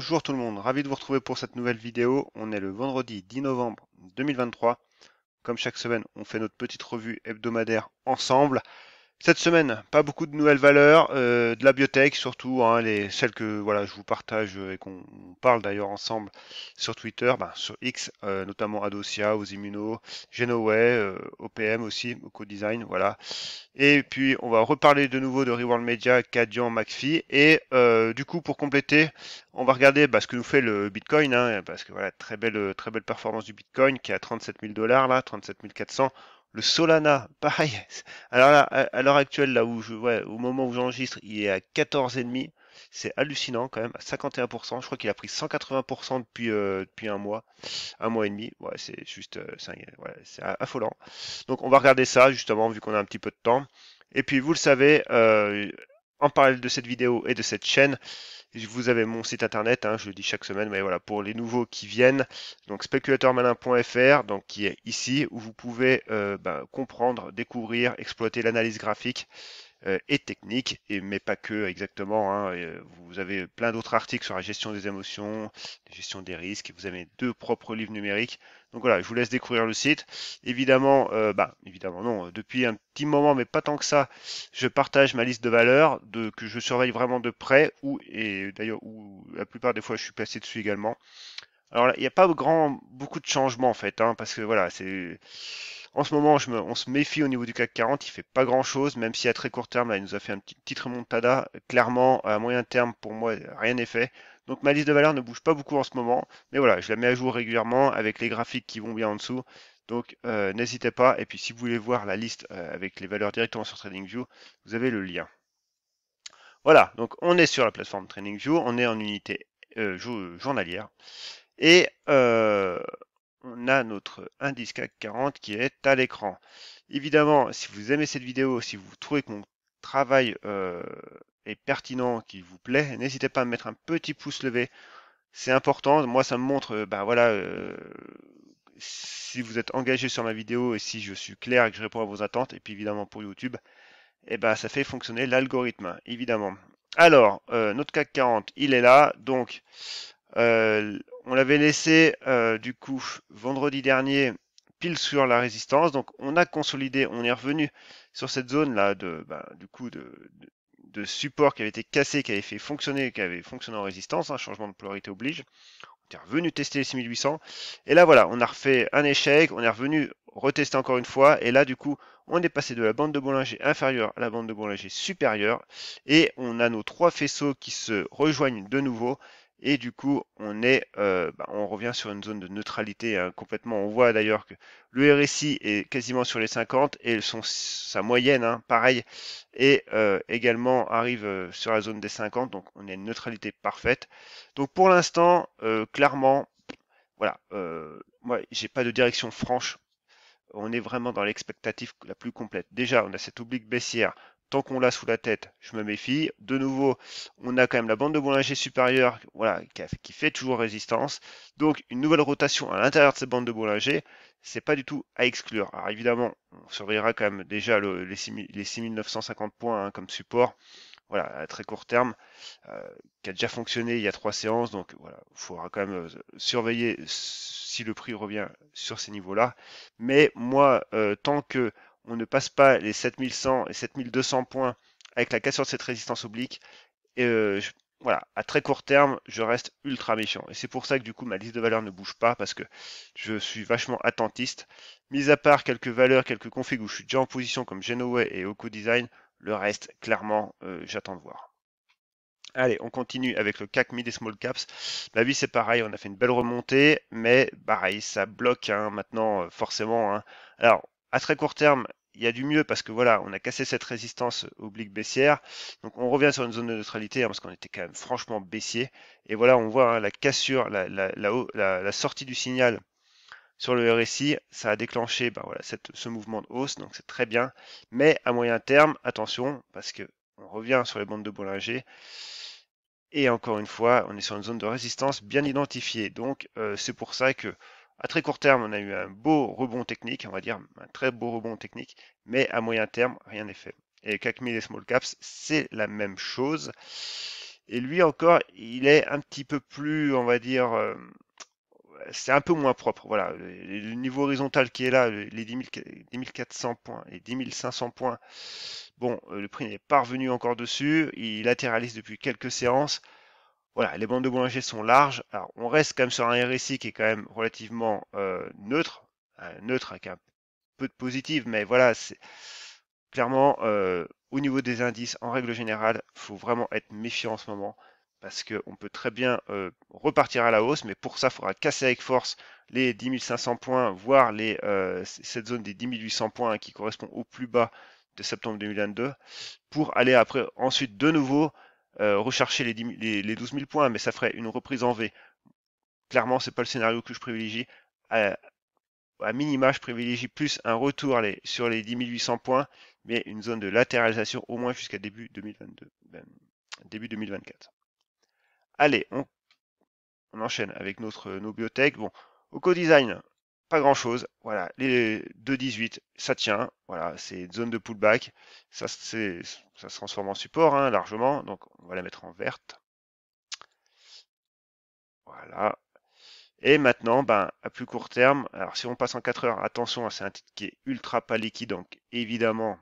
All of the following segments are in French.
Bonjour tout le monde, ravi de vous retrouver pour cette nouvelle vidéo. On est le vendredi 10 novembre 2023. Comme chaque semaine, on fait notre petite revue hebdomadaire ensemble. Cette semaine, pas beaucoup de nouvelles valeurs, euh, de la biotech surtout, hein, les, celles que voilà, je vous partage et qu'on parle d'ailleurs ensemble sur Twitter, ben, sur X, euh, notamment Adosia, aux immunos, Genoway, euh, OPM aussi, Co-Design, voilà. Et puis on va reparler de nouveau de Reworld Media, Cadian, McPhee. Et du coup, pour compléter, on va regarder bah, ce que nous fait le Bitcoin, hein, parce que voilà, très belle, très belle performance du Bitcoin qui est à 37 000 dollars, là, 37 400. Le Solana, pareil. Alors là, à l'heure actuelle, là où je, ouais, au moment où j'enregistre, il est à 14,5. C'est hallucinant quand même, à 51%. Je crois qu'il a pris 180% depuis, euh, depuis un mois, un mois et demi. Ouais, c'est juste, euh, c'est affolant. Donc on va regarder ça justement, vu qu'on a un petit peu de temps. Et puis vous le savez, euh, en parallèle de cette vidéo et de cette chaîne, vous avez mon site internet, hein, je le dis chaque semaine, mais voilà, pour les nouveaux qui viennent, donc spéculateurmalin.fr, donc qui est ici, où vous pouvez euh, ben, comprendre, découvrir, exploiter l'analyse graphique euh, et technique, et, mais pas que exactement. Hein, euh, vous avez plein d'autres articles sur la gestion des émotions, la gestion des risques. Vous avez deux propres livres numériques. Donc voilà, je vous laisse découvrir le site. Évidemment, euh, bah, évidemment non, depuis un petit moment, mais pas tant que ça, je partage ma liste de valeurs de, que je surveille vraiment de près, ou et d'ailleurs où la plupart des fois je suis passé dessus également. Alors, il n'y a pas grand, beaucoup de changements en fait, hein, parce que voilà, c'est en ce moment, je on se méfie au niveau du CAC 40, il fait pas grand chose, même si à très court terme, là, il nous a fait un petit remontada. Clairement, à moyen terme, pour moi, rien n'est fait. Donc ma liste de valeurs ne bouge pas beaucoup en ce moment, mais voilà, je la mets à jour régulièrement avec les graphiques qui vont bien en dessous. Donc euh, n'hésitez pas, et puis si vous voulez voir la liste euh, avec les valeurs directement sur TradingView, vous avez le lien. Voilà, donc on est sur la plateforme TradingView, on est en unité euh, journalière. Et euh, on a notre indice CAC 40 qui est à l'écran. Évidemment, si vous aimez cette vidéo, si vous trouvez que mon travail euh, est pertinent, qu'il vous plaît, n'hésitez pas à mettre un petit pouce levé. C'est important. Moi, ça me montre, ben voilà, euh, si vous êtes engagé sur ma vidéo et si je suis clair et que je réponds à vos attentes. Et puis évidemment pour YouTube, eh ben ça fait fonctionner l'algorithme, évidemment. Alors, notre CAC 40, il est là. Donc, euh, on l'avait laissé euh, du coup vendredi dernier pile sur la résistance. Donc on a consolidé, on est revenu sur cette zone là de bah, du coup de, support qui avait été cassé, qui avait fait fonctionner, qui avait fonctionné en résistance, un hein, changement de polarité oblige. On est revenu tester les 6800. Et là voilà, on a refait un échec, on est revenu retester encore une fois. Et là du coup, on est passé de la bande de Bollinger inférieure à la bande de Bollinger supérieure. Et on a nos trois faisceaux qui se rejoignent de nouveau. Et du coup, on est, euh, bah, on revient sur une zone de neutralité hein, complètement. On voit d'ailleurs que le RSI est quasiment sur les 50 et sont sa moyenne, hein, pareil, et euh, également arrive euh, sur la zone des 50. Donc, on est une neutralité parfaite. Donc, pour l'instant, clairement, voilà, moi, j'ai pas de direction franche. On est vraiment dans l'expectative la plus complète. Déjà, on a cette oblique baissière tant qu'on l'a sous la tête, je me méfie. De nouveau, on a quand même la bande de Bollinger supérieure voilà, qui, fait toujours résistance. Donc une nouvelle rotation à l'intérieur de cette bande de Bollinger, c'est pas du tout à exclure. Alors évidemment, on surveillera quand même déjà les, 6950 points hein, comme support. Voilà, à très court terme, euh, qui a déjà fonctionné il y a trois séances, donc voilà, il faudra quand même euh, surveiller si le prix revient sur ces niveaux-là. Mais moi, euh, tant que on ne passe pas les 7100 et 7200 points avec la cassure de cette résistance oblique. Et euh, voilà, à très court terme, je reste ultra méchant Et c'est pour ça que du coup, ma liste de valeurs ne bouge pas parce que je suis vachement attentiste. Mis à part quelques valeurs, quelques configs où je suis déjà en position comme Genoway et Oko Design, le reste, clairement, euh, j'attends de voir. Allez, on continue avec le CAC Mid et Small Caps. La bah vie, c'est pareil, on a fait une belle remontée, mais pareil, ça bloque hein, maintenant, euh, forcément. Hein. Alors, à très court terme, il y a du mieux parce que voilà, on a cassé cette résistance oblique baissière. Donc on revient sur une zone de neutralité hein, parce qu'on était quand même franchement baissier. Et voilà, on voit hein, la cassure, la, sortie du signal sur le RSI, ça a déclenché ben ce mouvement de hausse, donc c'est très bien. Mais à moyen terme, attention, parce que on revient sur les bandes de Bollinger. Et encore une fois, on est sur une zone de résistance bien identifiée. Donc euh, c'est pour ça que à très court terme, on a eu un beau rebond technique, on va dire un très beau rebond technique, mais à moyen terme, rien n'est fait. Et CAC et Small Caps, c'est la même chose. Et lui encore, il est un petit peu plus, on va dire, euh, c'est un peu moins propre. Voilà, le, niveau horizontal qui est là, les 10 400 points et 10 500 points, bon, euh, le prix n'est pas revenu encore dessus. Il latéralise depuis quelques séances. Voilà, les bandes de Boulanger sont larges. Alors, on reste quand même sur un RSI qui est quand même relativement euh, neutre, euh, neutre avec un peu de positif, mais voilà, c'est clairement euh, au niveau des indices, en règle générale, il faut vraiment être méfiant en ce moment parce qu'on peut très bien repartir à la hausse, mais pour ça, il faudra casser avec force les 10 500 points, voire les, cette zone des 10 800 points qui correspond au plus bas de septembre 2022, pour aller après ensuite de nouveau euh, rechercher les, les, 12 000 points, mais ça ferait une reprise en V. Clairement, c'est pas le scénario que je privilégie. À, minima, je privilégie plus un retour les, sur les 10 800 points, mais une zone de latéralisation au moins jusqu'à début 2022, ben, début 2024. Allez, on, on enchaîne avec notre, nos biotech. Bon, au co-design, pas grand chose. Voilà, les 2.18 ça tient. Voilà, c'est une zone de pullback. Ça, c'est, ça se transforme en support hein, largement. Donc, on va la mettre en verte. Voilà. Et maintenant, ben, à plus court terme, alors si on passe en 4 heures, attention, hein, c'est un titre qui est ultra pas liquide. Donc, évidemment,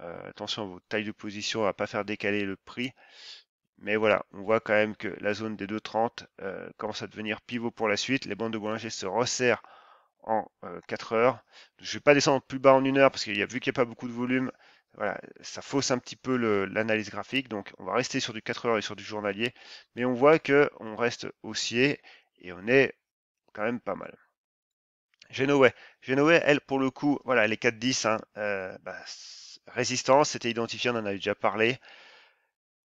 euh, attention à vos tailles de position, à pas faire décaler le prix. Mais voilà, on voit quand même que la zone des 2,30 euh, commence à devenir pivot pour la suite. Les bandes de Bollinger se resserrent en 4 euh, heures. Je ne vais pas descendre plus bas en 1 heure parce qu'il y a vu qu'il n'y a pas beaucoup de volume, voilà, ça fausse un petit peu l'analyse graphique. Donc on va rester sur du 4 heures et sur du journalier. Mais on voit que on reste haussier et on est quand même pas mal. Genoa. Genoa, elle, pour le coup, voilà, les hein. euh, bah, 4-10, résistance, c'était identifié, on en avait déjà parlé.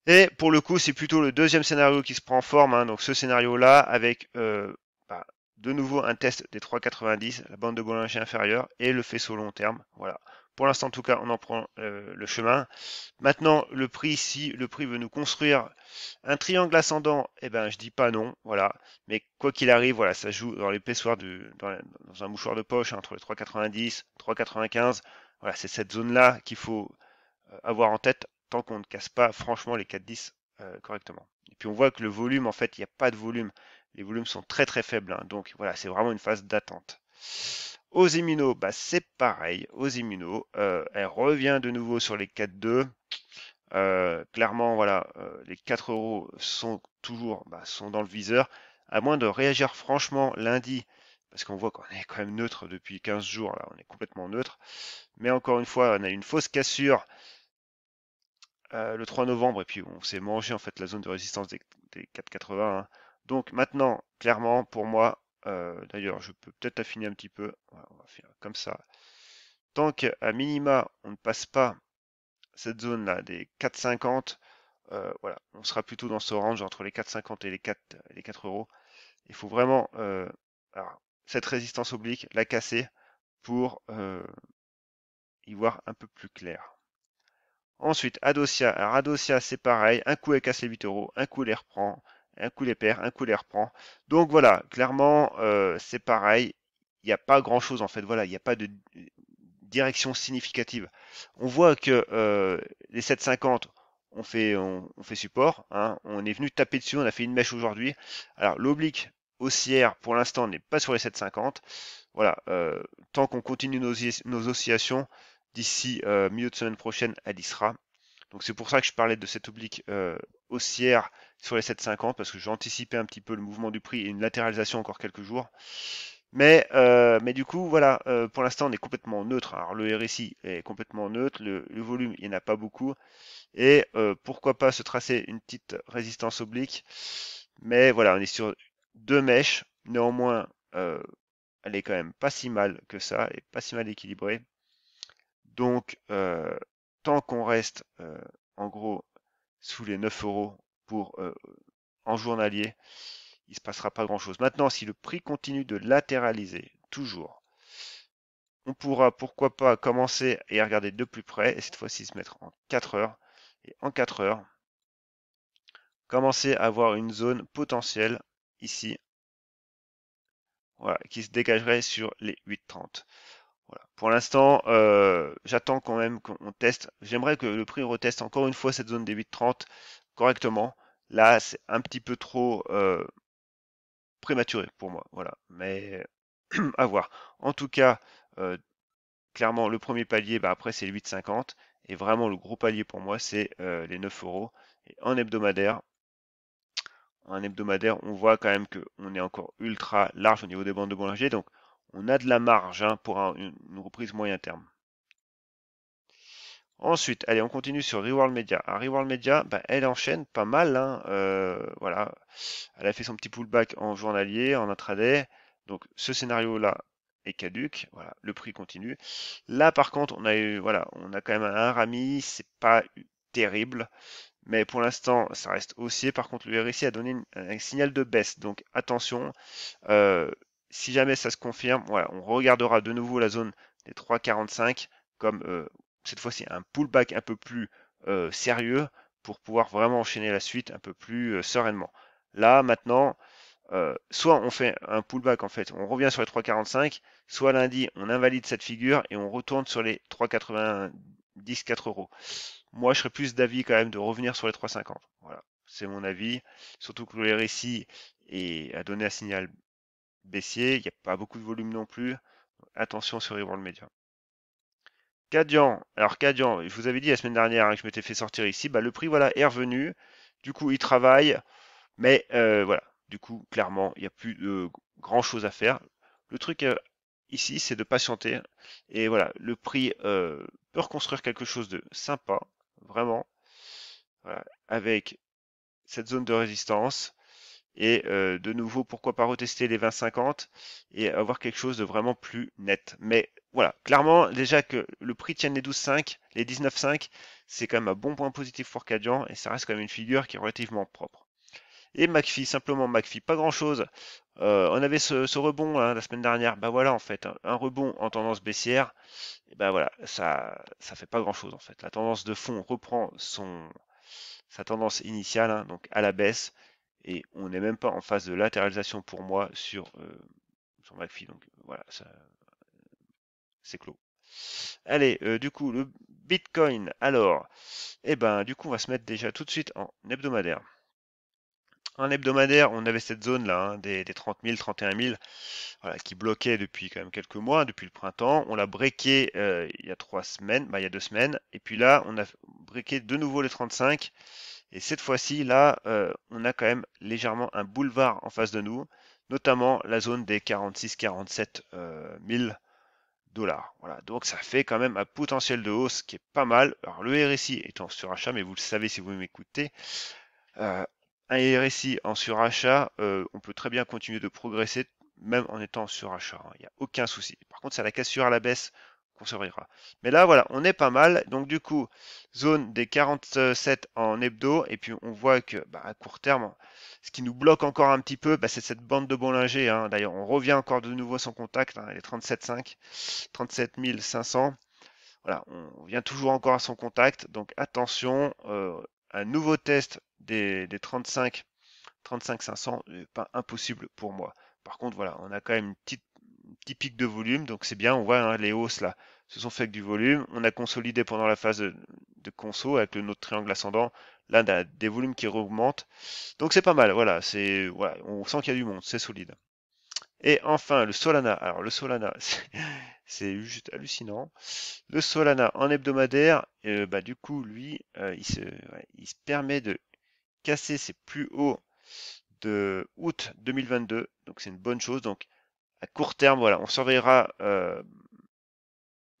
Et pour le coup, c'est plutôt le deuxième scénario qui se prend en forme, hein. donc ce scénario-là, avec euh, bah, de nouveau un test des 3,90, la bande de Bollinger inférieure et le faisceau long terme. Voilà. Pour l'instant en tout cas on en prend euh, le chemin. Maintenant le prix, si le prix veut nous construire un triangle ascendant, eh ben je dis pas non, voilà. Mais quoi qu'il arrive, voilà, ça joue dans l'épaisseur Dans, un mouchoir de poche hein, entre les 3,90, 3,95. Voilà, c'est cette zone-là qu'il faut euh, avoir en tête tant qu'on ne casse pas franchement les 4,10 euh, correctement. Et puis on voit que le volume, en fait, il n'y a pas de volume. Les volumes sont très très faibles, hein. donc voilà, c'est vraiment une phase d'attente. Aux immunos, bah, c'est pareil. Aux immunos, euh, elle revient de nouveau sur les 4-2. Euh, clairement, voilà, euh, les 4 euros sont toujours bah, sont dans le viseur, à moins de réagir franchement lundi, parce qu'on voit qu'on est quand même neutre depuis 15 jours, là, on est complètement neutre. Mais encore une fois, on a une fausse cassure le 3 novembre, et puis on s'est mangé en fait la zone de résistance des, des 4,80. Hein. Donc maintenant, clairement, pour moi, euh, d'ailleurs, je peux peut-être affiner un petit peu. on va faire comme ça. Tant qu'à minima, on ne passe pas cette zone-là des 4,50, euh, voilà, on sera plutôt dans ce range entre les 4,50 et les 4, les 4 euros. Il faut vraiment euh, alors, cette résistance oblique la casser pour y voir un peu plus clair. Ensuite, Adosia. Alors Adosia, c'est pareil. Un coup, elle casse les 8 euros. Un coup, elle les reprend un coup les perd, un coup les reprend. Donc voilà, clairement, euh, c'est pareil. Il n'y a pas grand chose en fait. Voilà, il n'y a pas de direction significative. On voit que euh, les 750, ont fait, on, fait support. Hein. On est venu taper dessus, on a fait une mèche aujourd'hui. Alors l'oblique haussière pour l'instant n'est pas sur les 750. Voilà, euh, tant qu'on continue nos, nos oscillations, d'ici milieu de semaine prochaine, elle y sera. Donc c'est pour ça que je parlais de cette oblique haussière sur les 7,50 parce que j'anticipais un petit peu le mouvement du prix et une latéralisation encore quelques jours. Mais, euh, mais du coup, voilà, euh, pour l'instant, on est complètement neutre. Alors, le RSI est complètement neutre, le, volume, il n'y en a pas beaucoup. Et euh, pourquoi pas se tracer une petite résistance oblique. Mais voilà, on est sur deux mèches. Néanmoins, elle est quand même pas si mal que ça, et pas si mal équilibrée. Donc, tant qu'on reste, en gros, sous les 9 euros, en journalier, il se passera pas grand-chose. Maintenant, si le prix continue de latéraliser, toujours, on pourra, pourquoi pas, commencer et regarder de plus près, et cette fois-ci se mettre en 4 heures, et en 4 heures, commencer à avoir une zone potentielle ici, voilà, qui se dégagerait sur les 8,30. Voilà. Pour l'instant, j'attends quand même qu'on teste. J'aimerais que le prix reteste encore une fois cette zone des 8,30 correctement. Là, c'est un petit peu trop euh, prématuré pour moi. Voilà. Mais à voir. En tout cas, euh, clairement, le premier palier, bah, après, c'est 8,50. Et vraiment, le gros palier pour moi, c'est euh, les 9 euros. Et en hebdomadaire, en hebdomadaire, on voit quand même qu'on est encore ultra large au niveau des bandes de Bollinger. Donc, on a de la marge hein, pour une reprise moyen terme. Ensuite, allez, on continue sur Reworld Media. Reworld Media, bah, elle enchaîne pas mal. Hein. Euh, voilà, elle a fait son petit pullback en journalier, en intraday. Donc ce scénario-là est caduque. Voilà, le prix continue. Là, par contre, on a eu, voilà, on a quand même un rami. C'est pas terrible, mais pour l'instant, ça reste haussier. Par contre, le RSI a donné un signal de baisse. Donc attention. Euh, si jamais ça se confirme, voilà, on regardera de nouveau la zone des 3,45 comme euh, cette fois-ci un pullback un peu plus euh, sérieux pour pouvoir vraiment enchaîner la suite un peu plus euh, sereinement. Là maintenant, euh, soit on fait un pullback en fait, on revient sur les 3,45, soit lundi on invalide cette figure et on retourne sur les 3,90 4 euros. Moi je serais plus d'avis quand même de revenir sur les 3,50. Voilà, c'est mon avis. Surtout que les RSI et à donner un signal baissier, il n'y a pas beaucoup de volume non plus. Attention sur les World Media. Cadian, alors Cadian, je vous avais dit la semaine dernière hein, que je m'étais fait sortir ici, bah, le prix voilà est revenu, du coup il travaille, mais euh, voilà, du coup clairement il n'y a plus de grand chose à faire. Le truc euh, ici c'est de patienter, et voilà, le prix euh, peut reconstruire quelque chose de sympa, vraiment, voilà, avec cette zone de résistance, et de nouveau pourquoi pas retester les 20-50 et avoir quelque chose de vraiment plus net. Mais voilà, clairement, déjà que le prix tienne les 12,5, les 19,5, c'est quand même un bon point positif pour Cadian et ça reste quand même une figure qui est relativement propre. Et McPhee, simplement McPhee, pas grand chose. Euh, on avait ce, rebond hein, la semaine dernière, bah voilà en fait, un rebond en tendance baissière, et bah voilà, ça ça fait pas grand chose en fait. La tendance de fond reprend son sa tendance initiale, hein, donc à la baisse, et on n'est même pas en phase de latéralisation pour moi sur, euh, donc voilà, ça, c'est clos. Allez, euh, du coup, le Bitcoin, alors, eh ben, du coup, on va se mettre déjà tout de suite en hebdomadaire. En hebdomadaire, on avait cette zone là, hein, des, 30 000, 31 000, qui bloquait depuis quand même quelques mois, depuis le printemps. On l'a breaké euh, il y a trois semaines, bah, il y a deux semaines, et puis là, on a briqué de nouveau les 35. Et cette fois-ci, là, euh, on a quand même légèrement un boulevard en face de nous, notamment la zone des 46-47 000 voilà, donc ça fait quand même un potentiel de hausse qui est pas mal. Alors le RSI étant en surachat, mais vous le savez si vous m'écoutez. Euh, un RSI en surachat, euh, on peut très bien continuer de progresser même en étant en surachat. Hein. Il n'y a aucun souci. Par contre, ça la cassure à la baisse qu'on surveillera. Mais là, voilà, on est pas mal. Donc du coup, zone des 47 en hebdo. Et puis on voit que bah, à court terme, ce qui nous bloque encore un petit peu, bah, c'est cette bande de Bollinger. Hein. D'ailleurs, on revient encore de nouveau son contact. les 37,5, 37 500. Voilà, on vient toujours encore à son contact. Donc attention, euh, un nouveau test des, 35, 35 500 n'est pas impossible pour moi. Par contre, voilà, on a quand même une petite typique de volume, donc c'est bien, on voit hein, les hausses là se sont avec du volume. On a consolidé pendant la phase de, conso avec le notre triangle ascendant. Là, des volumes qui augmentent. Donc c'est pas mal, voilà, c'est voilà, on sent qu'il y a du monde, c'est solide. Et enfin, le Solana. Alors le Solana, c'est juste hallucinant. Le Solana en hebdomadaire, euh, bah, du coup, lui, euh, il, se, il se permet de casser ses plus hauts de août 2022. Donc c'est une bonne chose. Donc à court terme, voilà, on surveillera euh,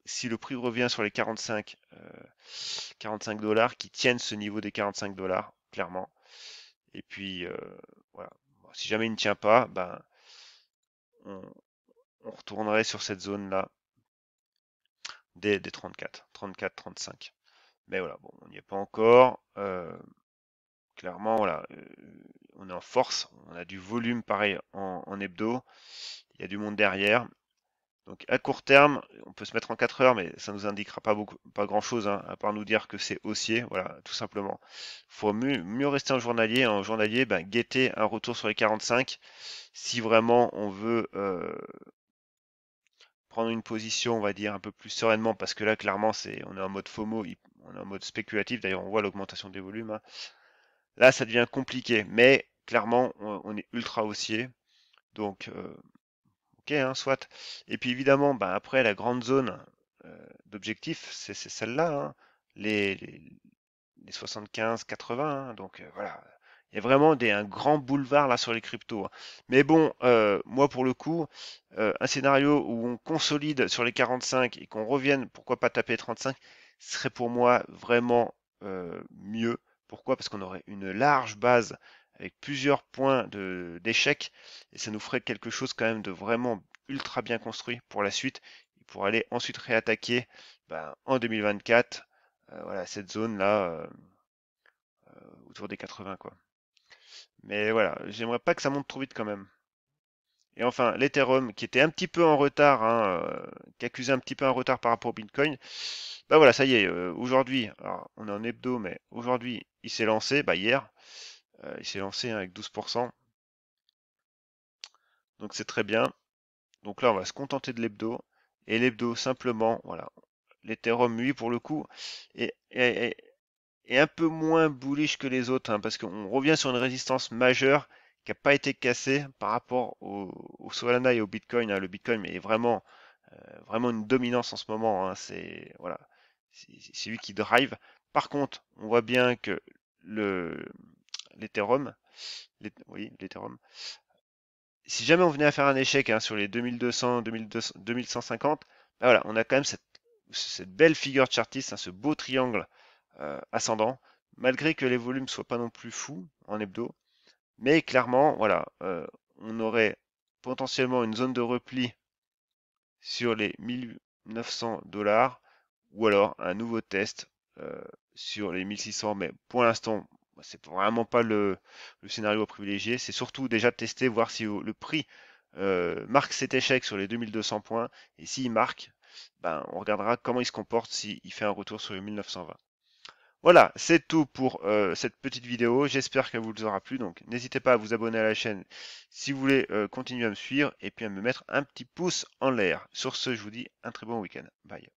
si le prix revient sur les 45, 45 euh, dollars, qui tiennent ce niveau des 45 dollars, clairement. Et puis, euh, voilà. si jamais il ne tient pas, ben, on, retournerait sur cette zone-là des, 34, 34, 35. Mais voilà, bon, on n'y est pas encore. clairement, voilà, on est en force, on a du volume pareil en, en hebdo il y a du monde derrière. Donc à court terme, on peut se mettre en 4 heures, mais ça ne nous indiquera pas, beaucoup, pas grand chose, hein, à part nous dire que c'est haussier, voilà, tout simplement. Il faut mieux, mieux, rester en journalier. En journalier, ben, guetter un retour sur les 45. Si vraiment on veut euh, prendre une position, on va dire, un peu plus sereinement, parce que là, clairement, c'est, on est en mode FOMO, on est en mode spéculatif, d'ailleurs on voit l'augmentation des volumes. Hein. Là, ça devient compliqué, mais clairement, on, est ultra haussier. Donc euh, Hein, soit. Et puis évidemment, ben, après, la grande zone euh, d'objectif, c'est celle-là, hein. les, les, 75-80. Hein, donc euh, voilà, il y a vraiment des, un grand boulevard là sur les cryptos. Mais bon, euh, moi pour le coup, un scénario où on consolide sur les 45 et qu'on revienne, pourquoi pas taper 35, serait pour moi vraiment mieux. Pourquoi Parce qu'on aurait une large base avec plusieurs points d'échec, et ça nous ferait quelque chose quand même de vraiment ultra bien construit pour la suite, pour aller ensuite réattaquer ben, en 2024 euh, voilà, cette zone-là euh, euh, autour des 80. Quoi. Mais voilà, j'aimerais pas que ça monte trop vite quand même. Et enfin, l'Ethereum qui était un petit peu en retard, hein, qui accusait un petit peu un retard par rapport au Bitcoin, bah voilà, ça y est, aujourd'hui, on est en hebdo, mais aujourd'hui il s'est lancé, bah hier, euh, il s'est lancé hein, avec 12%. Donc c'est très bien. Donc là, on va se contenter de l'hebdo. Et l'hebdo, simplement, voilà. L'Ethereum, lui, pour le coup, est, est, un peu moins bullish que les autres, hein, parce qu'on revient sur une résistance majeure qui n'a pas été cassée par rapport au, au Solana et au Bitcoin. Hein. Le Bitcoin est vraiment, euh, vraiment une dominance en ce moment. C'est voilà, c'est lui qui drive. Par contre, on voit bien que le, l'Ethereum, oui, l'Ethereum, si jamais on venait à faire un échec hein, sur les 2200, 2200 2150, ben voilà, on a quand même cette, cette belle figure chartiste, hein, ce beau triangle euh, ascendant, malgré que les volumes soient pas non plus fous en hebdo. Mais clairement, voilà, euh, on aurait potentiellement une zone de repli sur les 1900 dollars ou alors un nouveau test euh, sur les 1600. Mais pour l'instant, bah, c'est vraiment pas le, scénario à privilégier. C'est surtout déjà tester, voir si le prix euh, marque cet échec sur les 2200 points. Et s'il marque, ben, on regardera comment il se comporte s'il fait un retour sur les 1920. Voilà, c'est tout pour euh, cette petite vidéo. J'espère qu'elle vous aura plu. Donc n'hésitez pas à vous abonner à la chaîne si vous voulez euh, continuer à me suivre et puis à me mettre un petit pouce en l'air. Sur ce, je vous dis un très bon week-end. Bye.